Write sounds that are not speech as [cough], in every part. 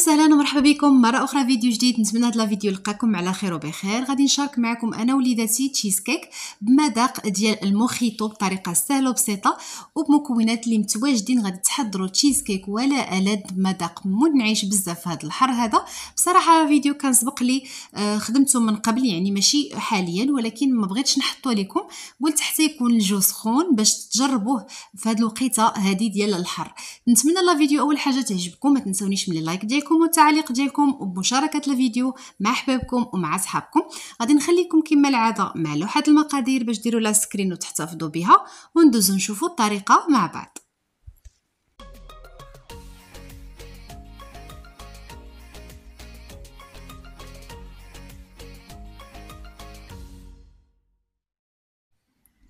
وسهلا ومرحبا بكم مره اخرى فيديو جديد نتمنى لا الفيديو يلقاكم على خير وبخير غادي نشارك معكم انا وليداتي تشيز كيك بمذاق ديال الموخيتو بطريقه سهله وبسيطه وبمكونات اللي متواجدين غادي تحضروا تشيز كيك ولا الاد بمذاق منعش بزاف في هذا الحر هذا بصراحه فيديو كان سبق لي آه، خدمته من قبل يعني ماشي حاليا ولكن ما بغيتش نحطو لكم قلت حتى يكون الجو سخون باش تجربوه في هذه الوقيته هذه ديال الحر نتمنى لا فيديو اول حاجه تعجبكم ما تنساونيش من اللايك ديالكم رايكم والتعليق ديالكم ومشاركه الفيديو مع احبابكم ومع صحابكم غادي نخليكم كما العاده مع لوحه المقادير باش ديروا لها سكرين وتحتفظوا بها وندوزوا نشوفوا الطريقه مع بعض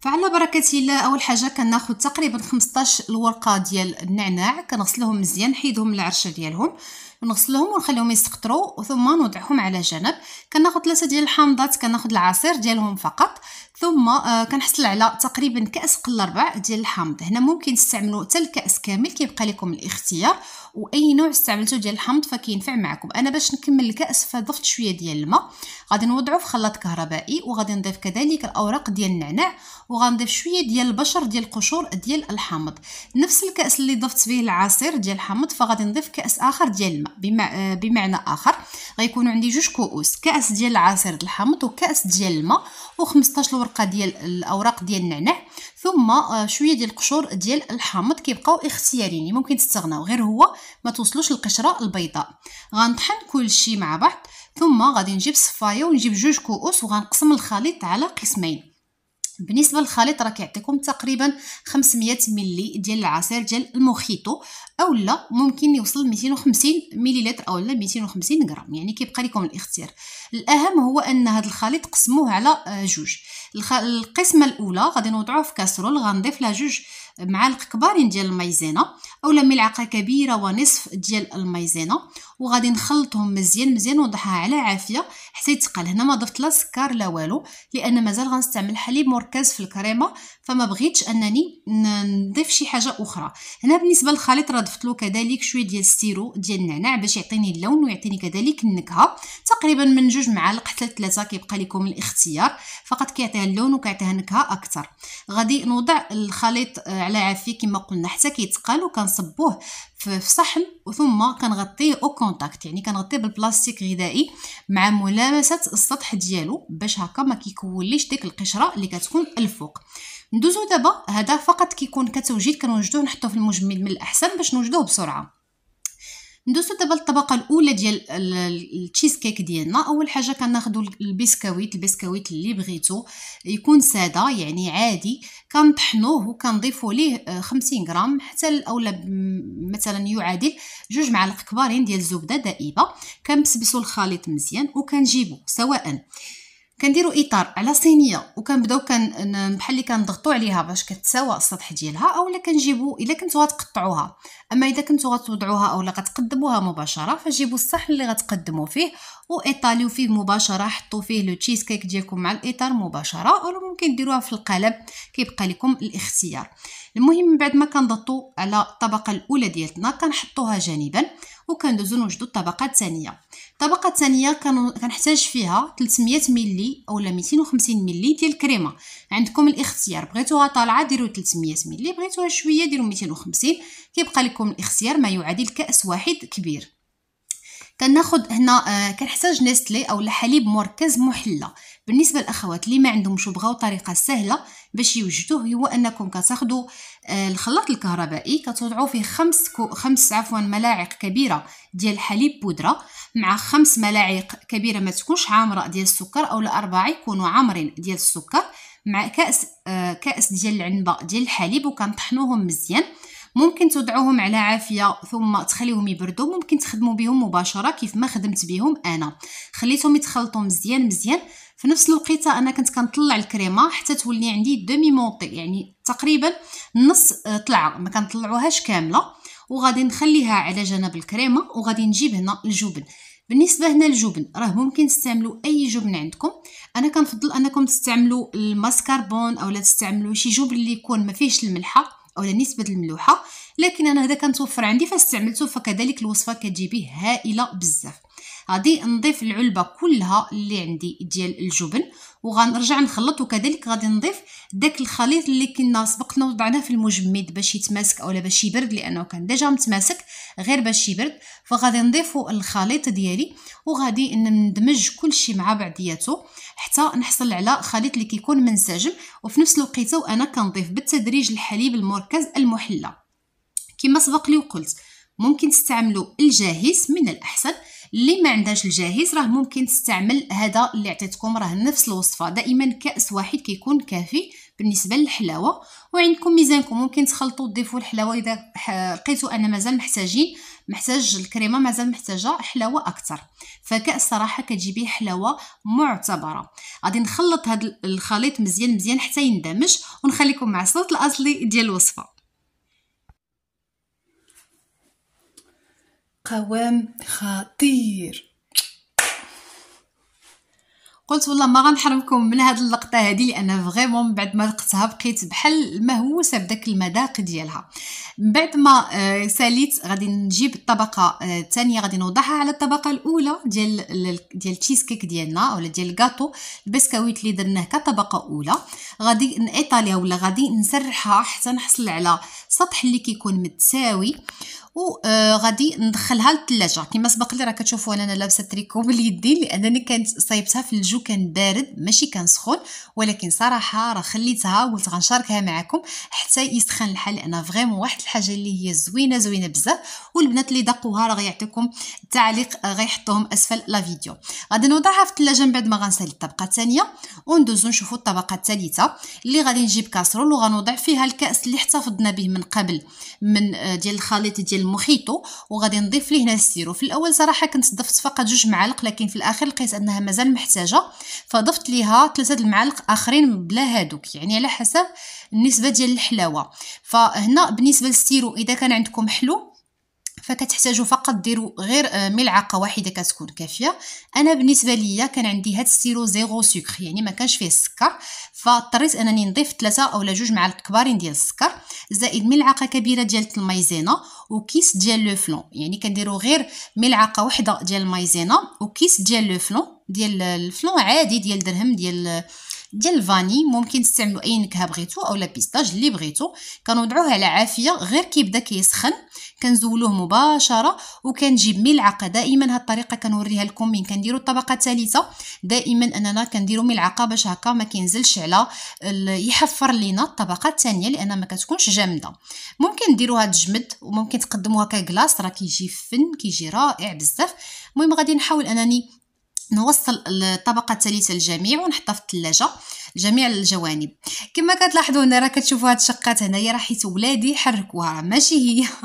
فعلى بركه الله اول حاجه كناخد تقريبا 15 الورقه ديال النعناع كنغسلهم مزيان حيدهم العرشه ديالهم نغسلهم ونخليهم يستقطروا ثم نوضعهم على جنب كناخذ ثلاثه ديال الحامضات كناخذ العصير ديالهم فقط ثم آه كنحصل على تقريبا كاس قل ربع ديال الحامض هنا ممكن تستعملوا حتى الكاس كامل كيبقى لكم الاختيار واي نوع استعملتو ديال الحامض فكينفع معكم انا باش نكمل الكاس فضفت شويه ديال الماء غادي نوضعو في خلاط كهربائي وغادي نضيف كذلك الاوراق ديال النعناع وغنضيف شويه ديال البشر ديال القشور ديال الحامض نفس الكاس اللي ضفت فيه العصير ديال الحامض فغادي نضيف كاس اخر ديال الماء بمعنى اخر غيكون عندي جوج كؤوس كاس ديال عصير الحامض وكاس ديال الماء و15 ورقه ديال الاوراق ديال النعناع ثم آه، شويه ديال القشور ديال الحامض كيبقاو اختياريين ممكن تستغناو غير هو ما توصلوش القشره البيضاء غنطحن كلشي مع بعض ثم غادي نجيب صفايه ونجيب جوج كؤوس وغنقسم الخليط على قسمين بالنسبه للخليط راه كيعطيكم تقريبا 500 ملي ديال العصير ديال المخيطو اولا ممكن يوصل 250 مليلتر اولا 250 غرام يعني كيبقى لكم الاختيار الاهم هو ان هذا الخليط قسموه على آه، جوج القسمه الاولى غادي نوضعوه في كاسرول غنضيف لها جوج معالق كبارين ديال المايزينا اولا ملعقه كبيره ونصف ديال المايزينا وغادي نخلطهم مزيان مزيان ونضعها على عافيه حتى يتقال هنا ما ضفت لا سكر لا والو لان مازال غنستعمل حليب مركز في الكريمه فما بغيتش انني نضيف شي حاجه اخرى هنا بالنسبه للخليط راه ضفت له كذلك شويه ديال السيرو ديال النعناع باش يعطيني اللون ويعطيني كذلك النكهه تقريبا من جوج معالق حتى ثلاثه كيبقى لكم الاختيار فقط كيعطيها اللون وكيعطيها نكهه اكثر غادي نوضع الخليط آه، على عافيه كما قلنا حتى كيتقال وكنصبوه في صحن ثم كنغطيه او كونتاكت يعني كنغطيه بالبلاستيك غذائي مع ملامسه السطح ديالو باش هكا ما كيكونليش ديك القشره اللي كتكون الفوق ندوزو دابا هذا فقط كيكون كتوجيد كنوجدوه نحطوه في المجمد من الاحسن باش نوجدوه بسرعه ندوزو دابا للطبقه الاولى ديال التشيز كيك ديالنا اول حاجه كناخذوا البسكويت البسكويت اللي بغيتو يكون ساده يعني عادي كنطحنوه وكنضيفوا ليه 50 آه، غرام حتى اولا مثلا يعادل جوج معالق كبارين ديال الزبده دائبه كنبسبسو الخليط مزيان وكنجيبو سواء كنديروا اطار على صينيه وكنبداو كان بحال اللي كنضغطوا عليها باش كتساوى السطح ديالها اولا كنجيبوا الا كنتو غتقطعوها اما اذا كنتو غتوضعوها اولا غتقدموها مباشره فجيبوا الصحن اللي غتقدموا فيه وايطاليو فيه مباشره حطوا فيه لو تشيز كيك ديالكم مع الاطار مباشره اولا ممكن ديروها في القالب كيبقى لكم الاختيار المهم من بعد ما كنضغطوا على الطبقه الاولى ديالتنا كنحطوها جانبا وكندوزو نوجدوا الطبقه الثانيه الطبقه الثانيه كنحتاج فيها 300 ملي اولا 250 ملي ديال الكريمه عندكم الاختيار بغيتوها طالعه ديروا 300 ملي بغيتوها شويه ديروا 250 كيبقى لكم الاختيار ما يعادل كاس واحد كبير كناخد هنا آه، كنحتاج نستلي او حليب مركز محلى بالنسبه للاخوات اللي ما شو بغاو طريقه سهله باش يوجدوه هو انكم كتاخذوا آه، الخلاط الكهربائي كتوضعوا فيه خمس كو خمس عفوا ملاعق كبيره ديال حليب بودره مع خمس ملاعق كبيره ما تكونش عامره ديال السكر او الاربعه يكونوا عامرين ديال السكر مع كاس آه، كاس ديال العنبه ديال الحليب وكنطحنوهم مزيان ممكن تضعوهم على عافيه ثم تخليهم يبردوا ممكن تخدموا بهم مباشره كيف ما خدمت بهم انا خليتهم يتخلطوا مزيان مزيان في نفس الوقيته انا كنت كنطلع الكريمه حتى تولي عندي دومي مونطي يعني تقريبا نص آه، طلعه ما كنطلعوهاش كامله وغادي نخليها على جنب الكريمه وغادي نجيب هنا الجبن بالنسبه هنا الجبن راه ممكن تستعملوا اي جبن عندكم انا كنفضل انكم تستعملوا الماسكاربون اولا تستعملوا شي جبن اللي يكون ما فيهش الملحه او نسبه الملوحه لكن انا هذا كنتوفر عندي فاستعملته فكذلك الوصفه كتجي به هائله بزاف غادي نضيف العلبه كلها اللي عندي ديال الجبن وغنرجع نخلط وكذلك غادي نضيف داك الخليط اللي كنا سبقنا وضعناه في المجمد باش يتماسك اولا باش يبرد لانه كان ديجا متماسك غير باش يبرد فغادي نضيفو الخليط ديالي وغادي ندمج كلشي مع بعضياته حتى نحصل على خليط اللي كيكون منسجم وفي نفس الوقيته وانا كنضيف بالتدريج الحليب المركز المحلى كما سبق لي وقلت ممكن تستعملوا الجاهز من الاحسن اللي ما عندهاش الجاهز راه ممكن تستعمل هذا اللي عطيتكم راه نفس الوصفه دائما كاس واحد كيكون كافي بالنسبه للحلاوه وعندكم ميزانكم ممكن تخلطوا تضيفوا الحلاوه اذا لقيتوا ان مازال محتاجين محتاج الكريمه مازال محتاجه حلاوه اكثر فكاس صراحه كتجي به حلاوه معتبره غادي نخلط هذا الخليط مزيان مزيان حتى يندمج ونخليكم مع الصوت الاصلي ديال الوصفه قوام خطير قلت والله ما غنحرمكم من هاد اللقطه هادي لان فريمون بعد ما لقيتها بقيت بحال مهوسه بداك المذاق ديالها من بعد ما آه، ساليت غادي نجيب الطبقه آه، الثانيه غادي نوضعها على الطبقه الاولى ديال ديال التشيز كيك ديالنا ولا ديال الكاطو البسكويت اللي درناه كطبقه اولى غادي نايطاليها ولا غادي نسرحها حتى نحصل على سطح اللي كيكون متساوي وغادي آه، ندخلها للثلاجه كما سبق لي راه كتشوفوا انا لابسه تريكو باليدين لانني كانت صايبتها في الجو كان بارد ماشي كان سخون ولكن صراحه راه خليتها قلت غنشاركها معكم حتى يسخن الحال لان فريمون واحد الحاجه اللي هي زوينه زوينه بزاف البنات اللي دقوها راه يعطيكم التعليق آه، غيحطوهم اسفل لا فيديو غادي نوضعها في الثلاجه من بعد ما غنسالي الطبقه الثانيه وندوزو نشوفو الطبقه الثالثه اللي غادي نجيب كاسرول وغنوضع فيها الكاس اللي احتفظنا به من قبل من آه، ديال الخليط ديال المخيطو وغادي نضيف ليه هنا السيرو في الاول صراحه كنت ضفت فقط جوج معالق لكن في الاخر لقيت انها مازال محتاجه فضفت ليها ثلاثه المعالق اخرين بلا هادوك يعني على حسب النسبه ديال الحلاوه فهنا بالنسبه للسيرو اذا كان عندكم حلو فكتحتاجوا فقط ديروا غير آه، ملعقه واحده كتكون كافيه انا بالنسبه ليا كان عندي هاد السيرو زيرو سكر يعني ما كانش فيه السكر فاضطريت انني نضيف ثلاثه اولا جوج معالق كبارين ديال السكر زائد ملعقه كبيره ديال المايزينا وكيس ديال لو فلون يعني كنديروا غير ملعقه واحده ديال المايزينا وكيس ديال لو فلون ديال الفلون عادي ديال درهم ديال ديال الفاني ممكن تستعملوا اي نكهه بغيتو اولا بيستاج اللي بغيتو كنوضعوه على عافيه غير كيبدا كيسخن كنزولوه مباشره وكنجيب ملعقه دائما هاد الطريقه كنوريها لكم من كنديروا الطبقه الثالثه دائما اننا كنديروا ملعقه باش هكا ما كينزلش على يحفر لينا الطبقه الثانيه لان ما كتكونش جامده ممكن ديروها تجمد وممكن تقدموها كلاص راه كيجي فن كيجي رائع بزاف المهم غادي نحاول انني نوصل الطبقه الثالثه للجميع ونحطها في الثلاجه جميع الجوانب كما كتلاحظوا هنا راه كتشوفوا هاد الشقات هنايا راه حيت ولادي حركوها ماشي هي [laughs]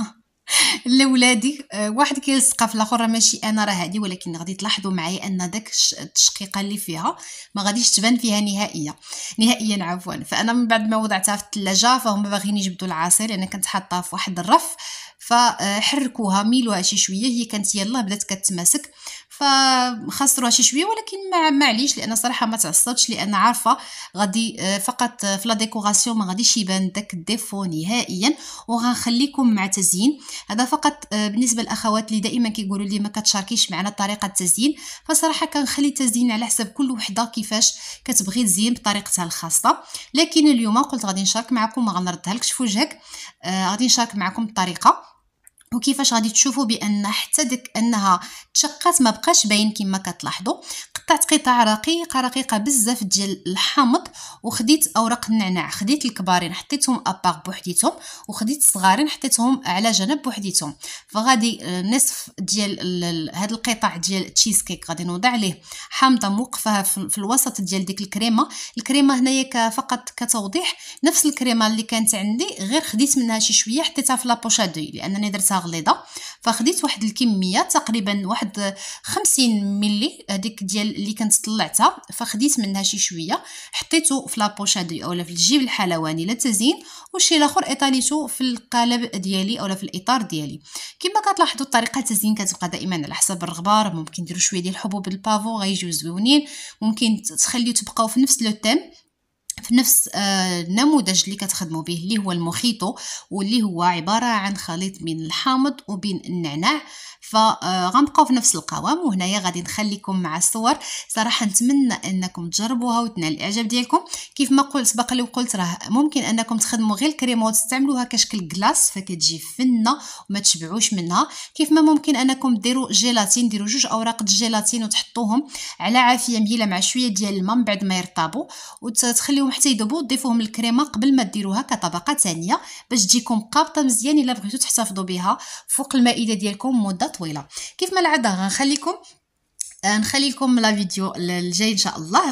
لا ولادي آه، واحد كيلصقها في الاخر ماشي انا راه هادي ولكن غادي تلاحظوا معايا ان داك التشقيقه اللي فيها ما غاديش تبان فيها نهائيا نهائيا عفوا فانا من بعد ما وضعتها في الثلاجه فهم باغيين يجبدوا العصير لان يعني كنت حاطاها في واحد الرف فحركوها ميلوها شي شويه هي كانت يلاه بدات كتماسك فخسروا شي شويه ولكن ما معليش لان صراحه ما تعصبتش لان عارفه غادي آه، فقط في لا ديكوراسيون ما غاديش يبان داك الديفو نهائيا وغنخليكم مع تزيين هذا فقط آه، بالنسبه للاخوات اللي دائما كيقولوا لي ما كتشاركيش معنا طريقه التزيين فصراحه كنخلي التزيين على حسب كل وحده كيفاش كتبغي تزين بطريقتها الخاصه لكن اليوم قلت غادي نشارك معكم ما غنردها لكش في وجهك آه غادي نشارك معكم الطريقه وكيفاش غادي تشوفوا بان حتى ديك انها تشقات ما بقاش باين كما كتلاحظوا قطعت قطع رقيقه رقيقه بزاف ديال الحامض وخديت اوراق النعناع خديت الكبارين حطيتهم ابار بوحديتهم وخديت الصغارين حطيتهم على جنب بوحديتهم فغادي آه، نصف ديال هاد القطع ديال تشيز كيك غادي نوضع عليه حامضه موقفه في الوسط ديال ديك الكريمه الكريمه هنايا فقط كتوضيح نفس الكريمه اللي كانت عندي غير خديت منها شي شويه حطيتها في لابوشادوي لانني درتها غليظه فخديت واحد الكميه تقريبا واحد 50 ملي هذيك ديال اللي كنت طلعتها فخديت منها شي شويه حطيته في لابوشا دي اولا في الجيب الحلواني لا تزيين والشيء الاخر ايطاليته في القالب ديالي اولا في الاطار ديالي كما كتلاحظوا الطريقه التزيين كتبقى دائما على حسب الرغبه ممكن ديروا شويه ديال الحبوب البافو غيجيو زوينين ممكن تخليو تبقاو في نفس لو في نفس آه، النموذج اللي كتخدموا به اللي هو المخيطو واللي هو عباره عن خليط بين الحامض وبين النعناع فغنبقاو آه، في نفس القوام وهنايا غادي نخليكم مع الصور صراحه نتمنى انكم تجربوها وتنال الاعجاب ديالكم كيف ما قلت سبق لي وقلت راه ممكن انكم تخدموا غير الكريمه وتستعملوها كشكل كلاص فكتجي فنه وما تشبعوش منها كيف ما ممكن انكم ديروا جيلاتين ديروا جوج اوراق الجيلاتين وتحطوهم على عافيه مهيله مع شويه ديال الماء من بعد ما يرطبوا وتخليهم حتى يذوبوا ضيفوهم الكريمه قبل ما ديروها كطبقه ثانيه باش تجيكم قابطه مزيان الا بغيتو تحتفظوا بها فوق المائده ديالكم مده طويله كيف ما العاده غنخليكم آه، نخلي لكم لا فيديو الجاي ان شاء الله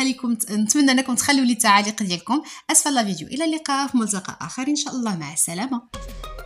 لكم نتمنى انكم تخليوا لي التعاليق ديالكم اسفل لا فيديو الى اللقاء في ملتقى اخر ان شاء الله مع السلامه